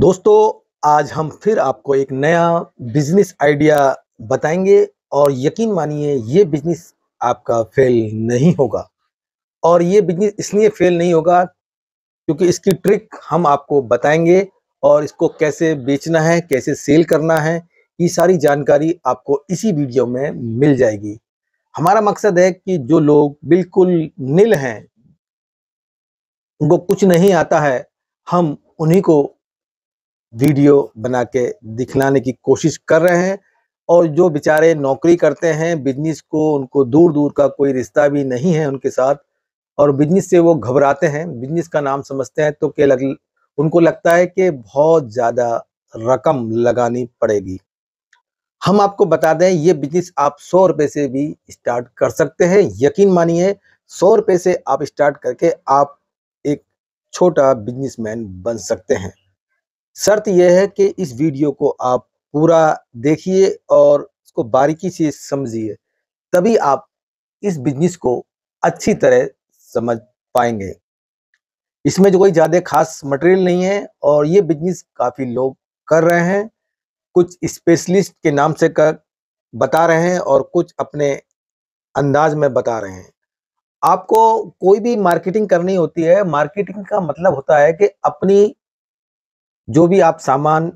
दोस्तों आज हम फिर आपको एक नया बिजनेस आइडिया बताएंगे और यकीन मानिए ये बिजनेस आपका फेल नहीं होगा और ये बिजनेस इसलिए फेल नहीं होगा क्योंकि इसकी ट्रिक हम आपको बताएंगे और इसको कैसे बेचना है कैसे सेल करना है ये सारी जानकारी आपको इसी वीडियो में मिल जाएगी हमारा मकसद है कि जो लोग बिल्कुल नील हैं उनको कुछ नहीं आता है हम उन्हीं को वीडियो बना के दिखलाने की कोशिश कर रहे हैं और जो बेचारे नौकरी करते हैं बिजनेस को उनको दूर दूर का कोई रिश्ता भी नहीं है उनके साथ और बिजनेस से वो घबराते हैं बिजनेस का नाम समझते हैं तो क्या लग उनको लगता है कि बहुत ज़्यादा रकम लगानी पड़ेगी हम आपको बता दें ये बिजनेस आप सौ रुपये से भी स्टार्ट कर सकते हैं यकीन मानिए सौ रुपये से आप स्टार्ट करके आप एक छोटा बिजनेसमैन बन सकते हैं शर्त यह है कि इस वीडियो को आप पूरा देखिए और इसको बारीकी से समझिए तभी आप इस बिजनेस को अच्छी तरह समझ पाएंगे इसमें जो कोई ज़्यादा खास मटेरियल नहीं है और ये बिजनेस काफ़ी लोग कर रहे हैं कुछ स्पेशलिस्ट के नाम से कर बता रहे हैं और कुछ अपने अंदाज में बता रहे हैं आपको कोई भी मार्केटिंग करनी होती है मार्केटिंग का मतलब होता है कि अपनी जो भी आप सामान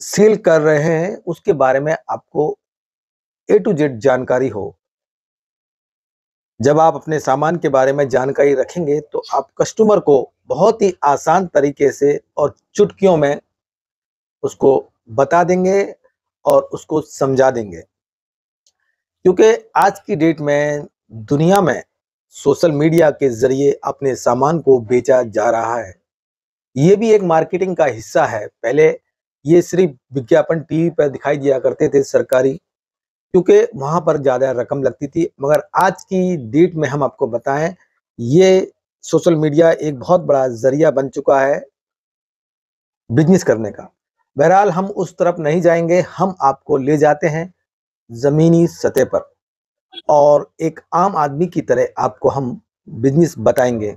सेल कर रहे हैं उसके बारे में आपको ए टू जेड जानकारी हो जब आप अपने सामान के बारे में जानकारी रखेंगे तो आप कस्टमर को बहुत ही आसान तरीके से और चुटकियों में उसको बता देंगे और उसको समझा देंगे क्योंकि आज की डेट में दुनिया में सोशल मीडिया के जरिए अपने सामान को बेचा जा रहा है ये भी एक मार्केटिंग का हिस्सा है पहले ये सिर्फ विज्ञापन टीवी पर दिखाई दिया करते थे सरकारी क्योंकि वहां पर ज्यादा रकम लगती थी मगर आज की डेट में हम आपको बताएं ये सोशल मीडिया एक बहुत बड़ा जरिया बन चुका है बिजनेस करने का बहरहाल हम उस तरफ नहीं जाएंगे हम आपको ले जाते हैं जमीनी सतह पर और एक आम आदमी की तरह आपको हम बिजनेस बताएंगे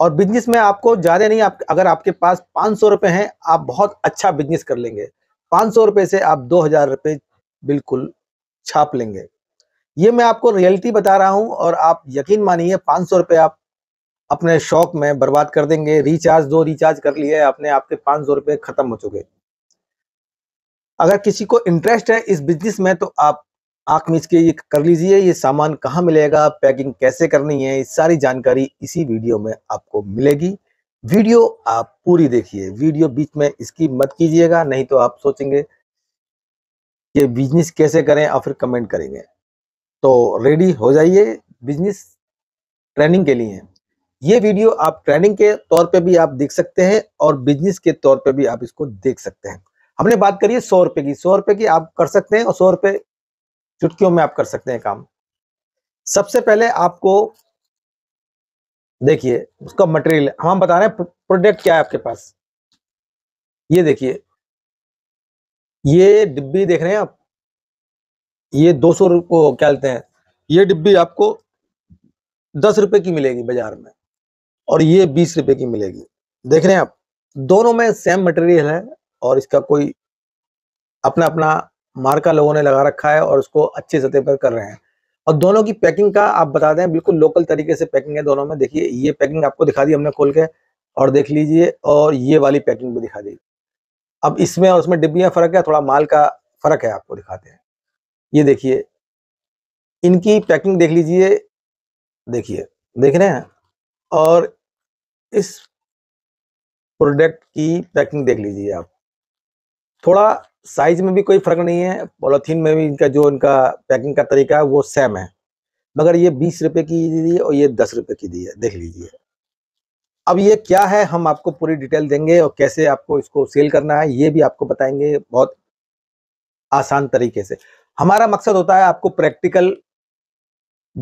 और बिजनेस में आपको ज़्यादा नहीं आप अगर आपके पास पाँच सौ रुपये हैं आप बहुत अच्छा बिजनेस कर लेंगे पाँच सौ रुपये से आप दो हज़ार रुपये बिल्कुल छाप लेंगे ये मैं आपको रियलिटी बता रहा हूँ और आप यकीन मानिए पाँच सौ रुपये आप अपने शौक में बर्बाद कर देंगे रिचार्ज दो रिचार्ज कर लिए आपने आपके पाँच सौ रुपए खत्म हो चुके अगर किसी को इंटरेस्ट है इस बिजनेस में तो आप आंख में इसके ये कर लीजिए ये सामान कहाँ मिलेगा पैकिंग कैसे करनी है इस सारी जानकारी इसी वीडियो में आपको मिलेगी वीडियो आप पूरी देखिए वीडियो बीच में इसकी मत कीजिएगा नहीं तो आप सोचेंगे ये बिजनेस कैसे करें और फिर कमेंट करेंगे तो रेडी हो जाइए बिजनेस ट्रेनिंग के लिए ये वीडियो आप ट्रेनिंग के तौर पे भी आप देख सकते हैं और बिजनेस के तौर पे भी आप इसको देख सकते हैं हमने बात करी है सौ रुपए की सौ रुपए की आप कर सकते हैं और सौ रुपए चुटकियों में आप कर सकते हैं काम सबसे पहले आपको देखिए उसका मटेरियल हम बता रहे हैं प्रोडक्ट क्या है आपके पास ये देखिए ये डिब्बी देख रहे हैं आप ये दो सौ रुपये क्या लेते हैं ये डिब्बी आपको दस रुपए की मिलेगी बाजार में और ये बीस रुपए की मिलेगी देख रहे हैं आप दोनों में सेम मटेरियल है और इसका कोई अपना अपना मार्का लोगों ने लगा रखा है और उसको अच्छी सतह पर कर रहे हैं और दोनों की पैकिंग का आप बता दें बिल्कुल लोकल तरीके से पैकिंग है दोनों में देखिए ये पैकिंग आपको दिखा दी हमने खोल के और देख लीजिए और ये वाली पैकिंग भी दिखा दी अब इसमें और उसमें डिब्बियाँ फ़र्क है थोड़ा माल का फ़र्क है आपको दिखाते हैं ये देखिए इनकी पैकिंग देख लीजिए देखिए देख रहे हैं और इस प्रोडक्ट की पैकिंग देख लीजिए आप थोड़ा साइज में भी कोई फर्क नहीं है पॉलीथीन में भी इनका जो इनका पैकिंग का तरीका है वो सेम है मगर ये बीस रुपये की दी और ये दस रुपए की दी है देख लीजिए अब ये क्या है हम आपको पूरी डिटेल देंगे और कैसे आपको इसको सेल करना है ये भी आपको बताएंगे बहुत आसान तरीके से हमारा मकसद होता है आपको प्रैक्टिकल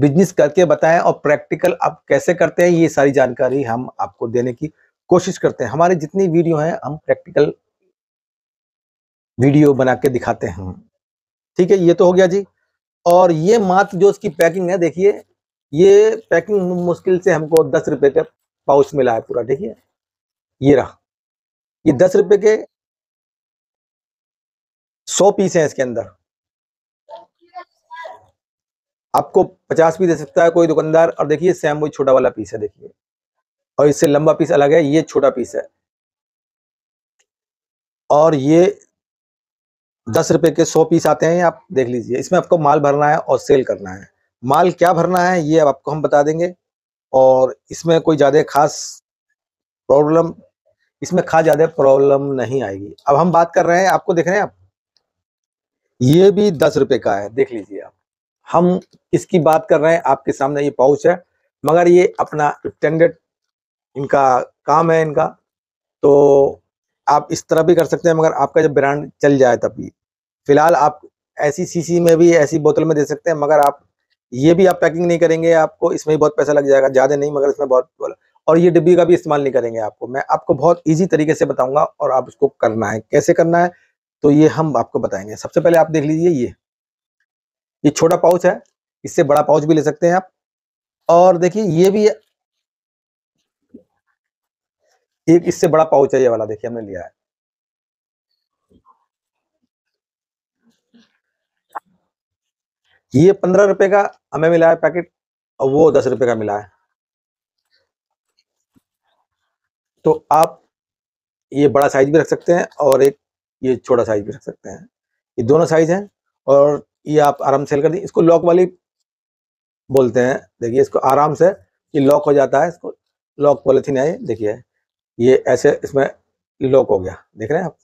बिजनेस करके बताएं और प्रैक्टिकल आप कैसे करते हैं ये सारी जानकारी हम आपको देने की कोशिश करते हैं हमारी जितनी वीडियो हैं हम प्रैक्टिकल वीडियो बना के दिखाते हैं ठीक है ये तो हो गया जी और ये मात्र जो इसकी पैकिंग है देखिए ये पैकिंग मुश्किल से हमको दस रुपए का पाउच मिला है पूरा देखिए ये रहा ये दस रुपए के सौ पीस हैं इसके अंदर आपको पचास भी दे सकता है कोई दुकानदार और देखिए सेम वही छोटा वाला पीस है देखिए और इससे लंबा पीस अलग है ये छोटा पीस है और ये दस रुपए के सौ पीस आते हैं आप देख लीजिए इसमें आपको माल भरना है और सेल करना है माल क्या भरना है ये अब आपको हम बता देंगे और इसमें कोई ज़्यादा खास प्रॉब्लम इसमें खास ज़्यादा प्रॉब्लम नहीं आएगी अब हम बात कर रहे हैं आपको देख रहे हैं आप ये भी दस रुपए का है देख लीजिए आप हम इसकी बात कर रहे हैं आपके सामने ये पाउच है मगर ये अपना स्टैंडर्ड इनका काम है इनका तो आप इस तरह भी कर सकते हैं मगर आपका जब ब्रांड चल जाए तभी फिलहाल आप ऐसी सीसी में भी ऐसी बोतल में दे सकते हैं मगर आप ये भी आप पैकिंग नहीं करेंगे आपको इसमें बहुत पैसा लग जाएगा ज़्यादा नहीं मगर इसमें बहुत और ये डिब्बी का भी इस्तेमाल नहीं करेंगे आपको मैं आपको बहुत ईजी तरीके से बताऊंगा और आप उसको करना है कैसे करना है तो ये हम आपको बताएंगे सबसे पहले आप देख लीजिए ये ये छोटा पाउच है इससे बड़ा पाउच भी ले सकते हैं आप और देखिए ये भी एक इससे बड़ा पाउच है ये वाला देखिए हमने लिया है ये पंद्रह रुपए का हमें मिला है पैकेट और वो दस रुपए का मिला है तो आप ये बड़ा साइज भी रख सकते हैं और एक ये छोटा साइज भी रख सकते हैं ये दोनों साइज हैं और ये आप आराम सेल कर दें इसको लॉक वाली बोलते हैं देखिए इसको आराम से ये लॉक हो जाता है इसको लॉक पॉलिथीन है देखिए ये ऐसे इसमें लॉक हो गया देख रहे हैं आप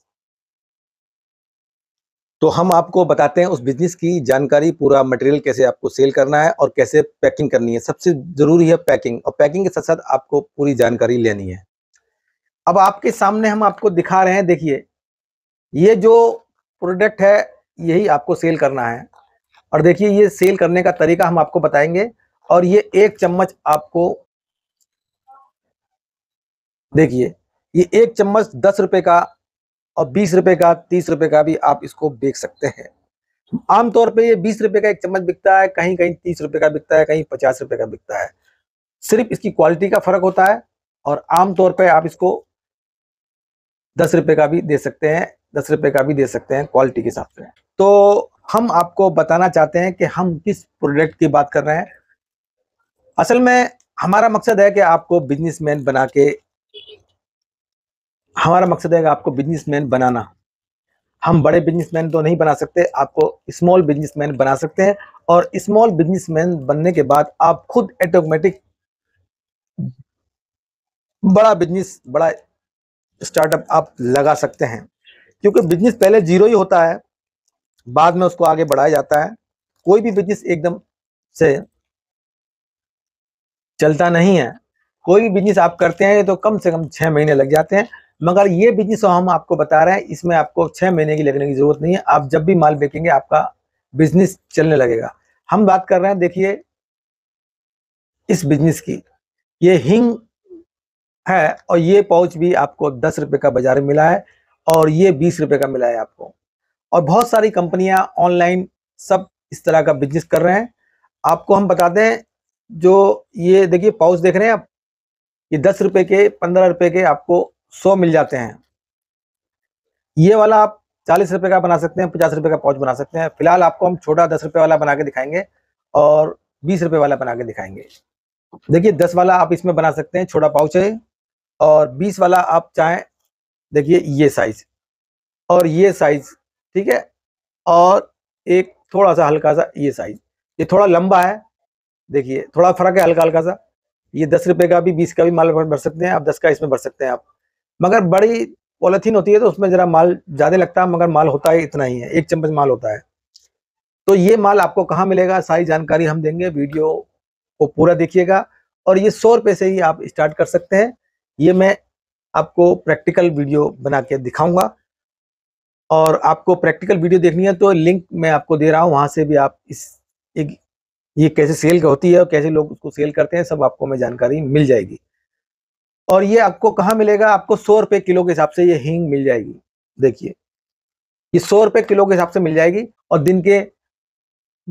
तो हम आपको बताते हैं उस बिजनेस की जानकारी पूरा मटेरियल कैसे आपको सेल करना है और कैसे पैकिंग करनी है सबसे जरूरी है पैकिंग और पैकिंग के साथ साथ आपको पूरी जानकारी लेनी है अब आपके सामने हम आपको दिखा रहे हैं देखिए ये जो प्रोडक्ट है यही आपको सेल करना है और देखिए ये सेल करने का तरीका हम आपको बताएंगे और ये एक चम्मच आपको देखिए ये एक चम्मच दस रुपए का और बीस रुपए का तीस रुपए का भी आप इसको बेच सकते हैं आमतौर पे ये बीस रुपए का एक चम्मच बिकता है कहीं कहीं तीस रुपए का बिकता है कहीं पचास रुपए का बिकता है सिर्फ इसकी क्वालिटी का फर्क होता है और आमतौर पर आप इसको दस रुपए का भी दे सकते हैं दस रुपए का भी दे सकते हैं क्वालिटी के हिसाब से तो हम आपको बताना चाहते हैं कि हम किस प्रोडक्ट की बात कर रहे हैं असल में हमारा मकसद है कि आपको बिजनेसमैन बना के हमारा मकसद है आपको बिजनेसमैन बनाना हम बड़े बिजनेसमैन तो नहीं बना सकते आपको स्मॉल बिजनेसमैन बना सकते हैं और स्मॉल बिजनेसमैन बनने के बाद आप खुद ऑटोमेटिक बड़ा बिजनेस बड़ा स्टार्टअप आप लगा सकते हैं क्योंकि बिजनेस पहले जीरो ही होता है बाद में उसको आगे बढ़ाया जाता है कोई भी बिजनेस एकदम से चलता नहीं है कोई भी बिजनेस आप करते हैं तो कम से कम छः महीने लग जाते हैं मगर ये बिजनेस हम आपको बता रहे हैं इसमें आपको छः महीने की लगने की ज़रूरत नहीं है आप जब भी माल बेचेंगे आपका बिजनेस चलने लगेगा हम बात कर रहे हैं देखिए इस बिजनेस की ये हिंग है और ये पाउच भी आपको दस रुपये का बाजार में मिला है और ये बीस रुपये का मिला है आपको और बहुत सारी कंपनियां ऑनलाइन सब इस तरह का बिजनेस कर रहे हैं आपको हम बताते हैं जो ये देखिए पाउच देख रहे हैं आप ये दस रुपए के पंद्रह रुपए के आपको सौ मिल जाते हैं ये वाला आप चालीस रुपए का बना सकते हैं पचास रुपए का पाउच बना सकते हैं फिलहाल आपको हम छोटा दस रुपए वाला बना के दिखाएंगे और बीस रुपए वाला बना के दिखाएंगे देखिए दस वाला आप इसमें बना सकते हैं छोटा पाउच है और बीस वाला आप चाहें देखिए ये साइज और ये साइज ठीक है और एक थोड़ा सा हल्का सा ये साइज ये थोड़ा लंबा है देखिए थोड़ा फर्क है हल्का हल्का सा ये दस रुपए का भी बीस का भी माल भर सकते हैं आप दस का इसमें भर सकते हैं आप मगर बड़ी पॉलिथीन होती है तो उसमें जरा माल ज्यादा लगता है मगर माल होता है इतना ही है एक चम्मच माल होता है तो ये माल आपको कहाँ मिलेगा सारी जानकारी हम देंगे वीडियो को पूरा देखिएगा और ये सौ रुपए से ही आप स्टार्ट कर सकते हैं ये मैं आपको प्रैक्टिकल वीडियो बना के दिखाऊंगा और आपको प्रैक्टिकल वीडियो देखनी है तो लिंक मैं आपको दे रहा हूँ वहां से भी आप इस एक ये कैसे सेल होती है और कैसे लोग उसको सेल करते हैं सब आपको हमें जानकारी मिल जाएगी और ये आपको कहाँ मिलेगा आपको सौ रुपये किलो के हिसाब से ये हींग मिल जाएगी देखिए ये सौ रुपये किलो के हिसाब से मिल जाएगी और दिन के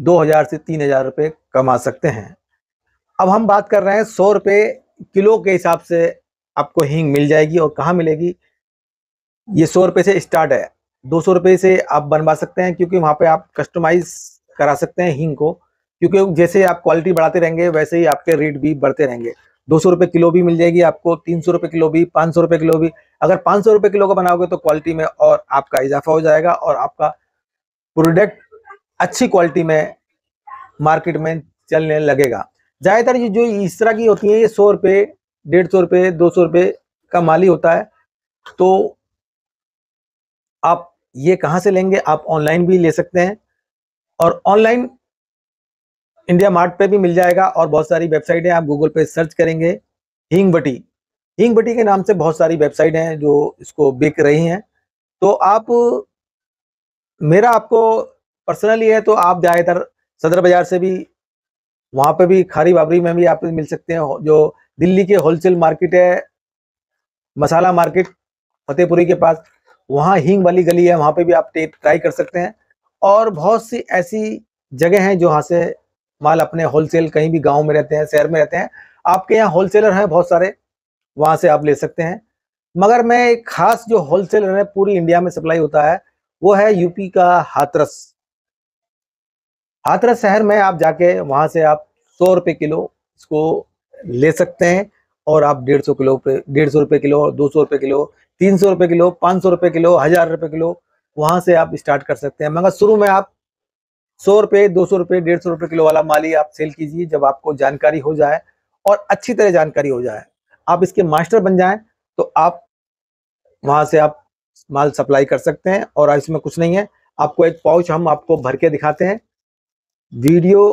दो हजार से तीन हजार रुपये कमा सकते हैं अब हम बात कर रहे हैं सौ रुपये किलो के हिसाब से आपको हींग मिल जाएगी और कहाँ मिलेगी ये सौ रुपये से स्टार्ट है दो सौ रुपये से आप बनवा सकते हैं क्योंकि वहाँ पे आप कस्टमाइज करा सकते हैं हींग को क्योंकि जैसे आप क्वालिटी बढ़ाते रहेंगे वैसे ही आपके रेट भी बढ़ते रहेंगे दो सौ रुपये किलो भी मिल जाएगी आपको तीन सौ रुपये किलो भी पाँच सौ रुपये किलो भी अगर पाँच सौ रुपये किलो का बनाओगे तो क्वालिटी में और आपका इजाफा हो जाएगा और आपका प्रोडक्ट अच्छी क्वालिटी में मार्केट में चलने लगेगा ज़्यादातर ये जो इस तरह की होती है ये सौ रुपये डेढ़ सौ रुपये दो सौ रुपये का माली होता है तो आप ये कहाँ से लेंगे आप ऑनलाइन भी ले सकते हैं और ऑनलाइन इंडिया मार्ट पे भी मिल जाएगा और बहुत सारी वेबसाइट है आप गूगल पे सर्च करेंगे बटी हींग बटी के नाम से बहुत सारी वेबसाइट हैं जो इसको बिक रही हैं तो आप मेरा आपको पर्सनली है तो आप ज़्यादातर सदर बाजार से भी वहाँ पे भी खारी बाबरी में भी आप मिल सकते हैं जो दिल्ली के होलसेल मार्केट है मसाला मार्केट फतेहपुरी के पास वहाँ हींग वाली गली है वहाँ पे भी आप ट्राई कर सकते हैं और बहुत सी ऐसी जगह हैं जो वहाँ से माल अपने होलसेल कहीं भी गांव में रहते हैं शहर में रहते हैं आपके यहाँ होलसेलर हैं बहुत सारे वहां से आप ले सकते हैं मगर मैं एक खास जो होलसेलर है पूरी इंडिया में सप्लाई होता है वो है यूपी का हाथरस हाथरस शहर में आप जाके वहां से आप सौ रुपये किलो इसको ले सकते हैं और आप डेढ़ सौ किलो डेढ़ सौ रुपये किलो दो सौ रुपये किलो तीन सौ रुपये किलो पाँच सौ रुपये किलो हजार रुपये किलो वहां से आप स्टार्ट कर सकते हैं मगर शुरू में आप सौ रुपये दो सौ रुपये डेढ़ सौ रुपये किलो वाला माली आप सेल कीजिए जब आपको जानकारी हो जाए और अच्छी तरह जानकारी हो जाए आप इसके मास्टर बन जाएं तो आप वहां से आप माल सप्लाई कर सकते हैं और इसमें कुछ नहीं है आपको एक पाउच हम आपको भर के दिखाते हैं वीडियो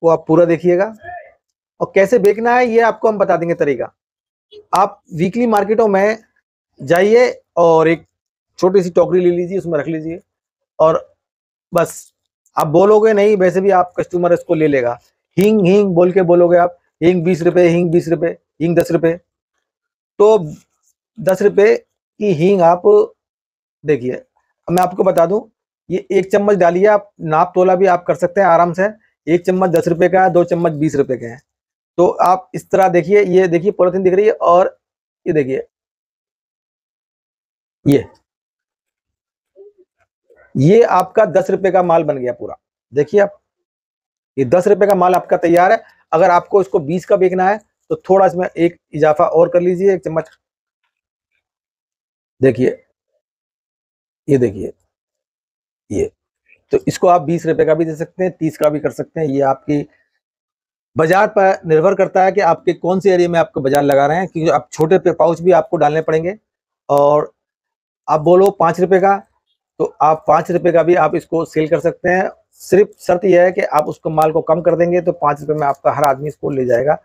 को आप पूरा देखिएगा और कैसे बेचना है ये आपको हम बता देंगे तरीका आप वीकली मार्केटों में जाइए और एक छोटी सी टोकरी ले लीजिए उसमें रख लीजिए और बस आप बोलोगे नहीं वैसे भी आप कस्टमर इसको ले लेगा हिंग हिंग बोल के बोलोगे आप हिंग बीस रुपए हिंग बीस रुपए हिंग दस रुपए तो दस रुपए की हींग आप देखिए मैं आपको बता दूं ये एक चम्मच डालिए आप नाप तोला भी आप कर सकते हैं आराम से एक चम्मच दस रुपए का है दो चम्मच बीस रुपए के हैं तो आप इस तरह देखिए ये देखिए पॉलिथीन दिख रही है और ये देखिए ये ये आपका दस रुपए का माल बन गया पूरा देखिए आप ये दस रुपए का माल आपका तैयार है अगर आपको इसको बीस का बेचना है तो थोड़ा इसमें एक इजाफा और कर लीजिए एक चम्मच देखिए ये देखिए ये तो इसको आप बीस रुपए का भी दे सकते हैं तीस का भी कर सकते हैं ये आपकी बाजार पर निर्भर करता है कि आपके कौन से एरिया में आपको बाजार लगा रहे हैं क्योंकि आप छोटे पे पाउच भी आपको डालने पड़ेंगे और आप बोलो पांच रुपए का तो आप पाँच रुपये का भी आप इसको सेल कर सकते हैं सिर्फ शर्त यह है कि आप उसको माल को कम कर देंगे तो पाँच रुपये में आपका हर आदमी इसको ले जाएगा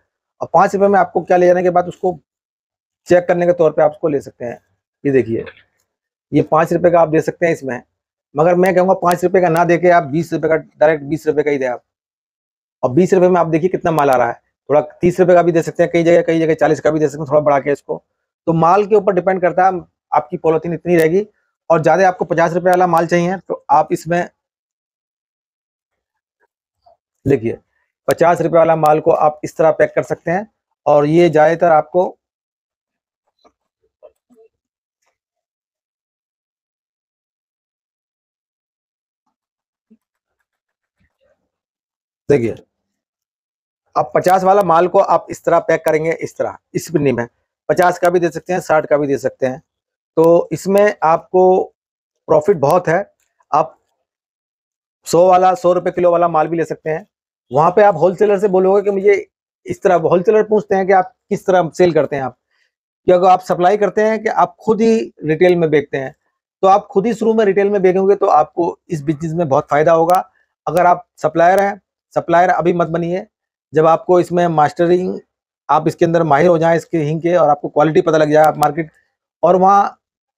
और पाँच रुपये में आपको क्या ले जाने के बाद उसको चेक करने के तौर पर आप उसको ले सकते हैं ये देखिए ये पाँच रुपये का आप दे सकते हैं इसमें मगर मैं कहूँगा पाँच रुपये का ना दे आप बीस रुपये का डायरेक्ट बीस रुपये का ही दें आप और बीस रुपये में आप देखिए कितना माल आ रहा है थोड़ा तीस रुपये का भी दे सकते हैं कई जगह कई जगह चालीस का भी दे सकते हैं थोड़ा बढ़ा के इसको तो माल के ऊपर डिपेंड करता है आपकी पॉलिथीन इतनी रहेगी और ज़्यादा आपको पचास रुपए वाला माल चाहिए तो आप इसमें देखिए पचास रुपए वाला माल को आप इस तरह पैक कर सकते हैं और ये ज़्यादातर आपको देखिए आप पचास वाला माल को आप इस तरह पैक करेंगे इस तरह इस पिन्नी में पचास का भी दे सकते हैं साठ का भी दे सकते हैं तो इसमें आपको प्रॉफिट बहुत है आप सौ वाला सौ रुपये किलो वाला माल भी ले सकते हैं वहां पे आप होलसेलर से बोलोगे कि मुझे इस तरह होलसेलर पूछते हैं कि आप किस तरह सेल करते हैं आप क्योंकि आप सप्लाई करते हैं कि आप खुद ही रिटेल में बेचते हैं तो आप खुद ही शुरू में रिटेल में बेचोगे तो आपको इस बिजनेस में बहुत फायदा होगा अगर आप सप्लायर हैं सप्लायर अभी मत बनिए जब आपको इसमें मास्टरिंग आप इसके अंदर माहिर हो जाए इसके हिंग के और आपको क्वालिटी पता लग जाए आप मार्केट और वहाँ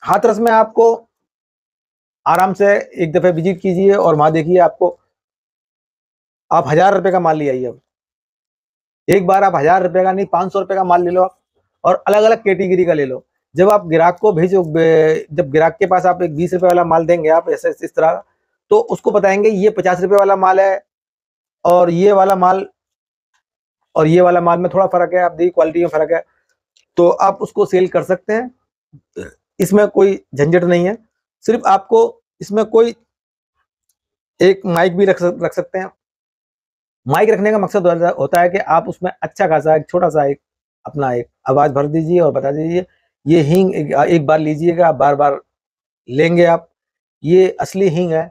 हाथरस तो में आपको आराम से एक दफे विजिट कीजिए और वहां देखिए आपको आप हजार रुपए का माल ले आइए एक बार आप हजार रुपए का नहीं पांच सौ रुपए का माल ले लो आप और अलग अलग कैटेगरी का ले लो जब आप ग्राहक को भेजो जब ग्राहक के पास आप एक बीस रुपए वाला माल देंगे आप ऐसे इस तरह का तो उसको बताएंगे ये पचास रुपए वाला माल है और ये वाला माल और ये वाला माल में थोड़ा फर्क है आप देखिए क्वालिटी में फर्क है तो आप उसको सेल कर सकते हैं इसमें कोई झंझट नहीं है सिर्फ आपको इसमें कोई एक माइक भी रख रख सकते हैं माइक रखने का मकसद होता है कि आप उसमें अच्छा खासा एक छोटा सा एक अपना एक आवाज़ भर दीजिए और बता दीजिए ये हींग एक, एक बार लीजिएगा आप बार बार लेंगे आप ये असली हींग है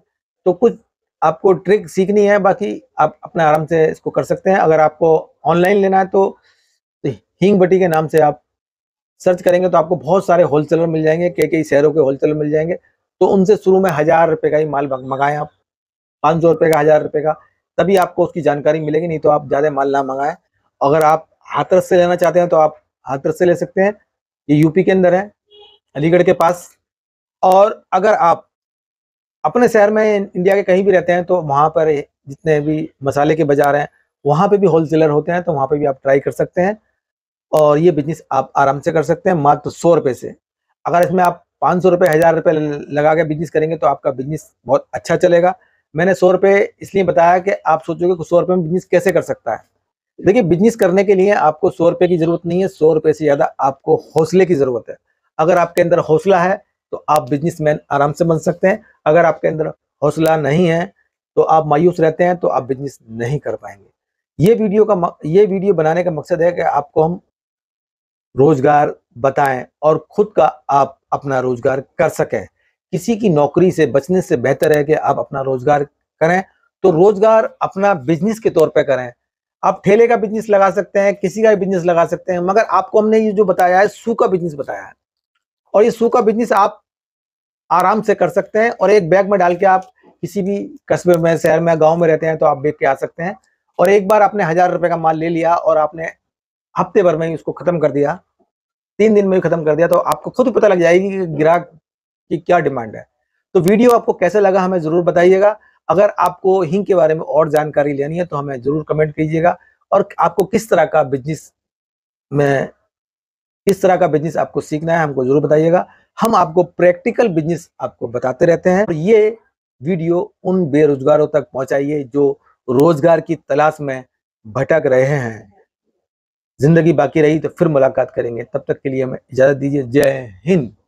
तो कुछ आपको ट्रिक सीखनी है बाकी आप अपने आराम से इसको कर सकते हैं अगर आपको ऑनलाइन लेना है तो, तो हींग बटी के नाम से आप सर्च करेंगे तो आपको बहुत सारे होलसेलर मिल जाएंगे कई कई शहरों के होलसेलर मिल जाएंगे तो उनसे शुरू में हजार रुपये का ही माल मंगाएं आप पाँच सौ रुपये का हजार रुपए का तभी आपको उसकी जानकारी मिलेगी नहीं तो आप ज़्यादा माल ना मंगाएं अगर आप हाथरस से लेना चाहते हैं तो आप हाथरस से ले सकते हैं ये यूपी के अंदर है अलीगढ़ के पास और अगर आप अपने शहर में इंडिया के कहीं भी रहते हैं तो वहाँ पर जितने भी मसाले के बाजार हैं वहाँ पे भी होलसेलर होते हैं तो वहाँ पे भी आप ट्राई कर सकते हैं और ये बिजनेस आप आराम से कर सकते हैं मात्र सौ रुपये से अगर इसमें आप पाँच सौ रुपये हज़ार रुपये लगा के बिजनेस करेंगे तो आपका बिजनेस बहुत अच्छा चलेगा मैंने सौ रुपये इसलिए बताया कि आप सोचोगे कि सौ रुपये में बिजनेस कैसे कर सकता है देखिए बिजनेस करने के लिए आपको सौ रुपये की ज़रूरत नहीं है सौ रुपये से ज़्यादा आपको हौसले की ज़रूरत है अगर आपके अंदर हौसला है तो आप बिजनेस आराम से बन सकते हैं अगर आपके अंदर हौसला नहीं है तो आप मायूस रहते हैं तो आप बिजनेस नहीं कर पाएंगे ये वीडियो का ये वीडियो बनाने का मकसद है कि आपको हम रोजगार बताएं और खुद का आप अपना रोजगार कर सकें किसी की नौकरी से बचने से बेहतर है कि आप अपना रोजगार करें तो रोजगार अपना बिजनेस के तौर पर करें आप ठेले का बिजनेस लगा सकते हैं किसी का बिजनेस लगा सकते हैं मगर आपको हमने ये जो बताया है सू का बिजनेस बताया है और ये सू का बिजनेस आप आराम से कर सकते हैं और एक बैग में डाल के आप किसी भी कस्बे में शहर में गांव में रहते हैं तो आप बेच के आ सकते हैं और एक बार आपने हजार रुपए का माल ले लिया और आपने हफ्ते भर में ही उसको खत्म कर दिया तीन दिन में ही खत्म कर दिया तो आपको खुद पता लग जाएगी कि ग्राहक की क्या डिमांड है तो वीडियो आपको कैसे लगा हमें ज़रूर बताइएगा अगर आपको हिंग के बारे में और जानकारी लेनी है तो हमें ज़रूर कमेंट कीजिएगा और आपको किस तरह का बिजनेस में किस तरह का बिजनेस आपको सीखना है हमको ज़रूर बताइएगा हम आपको प्रैक्टिकल बिजनेस आपको बताते रहते हैं और ये वीडियो उन बेरोजगारों तक पहुंचाइए जो रोजगार की तलाश में भटक रहे हैं ज़िंदगी बाकी रही तो फिर मुलाकात करेंगे तब तक के लिए हमें इजाज़त दीजिए जय हिंद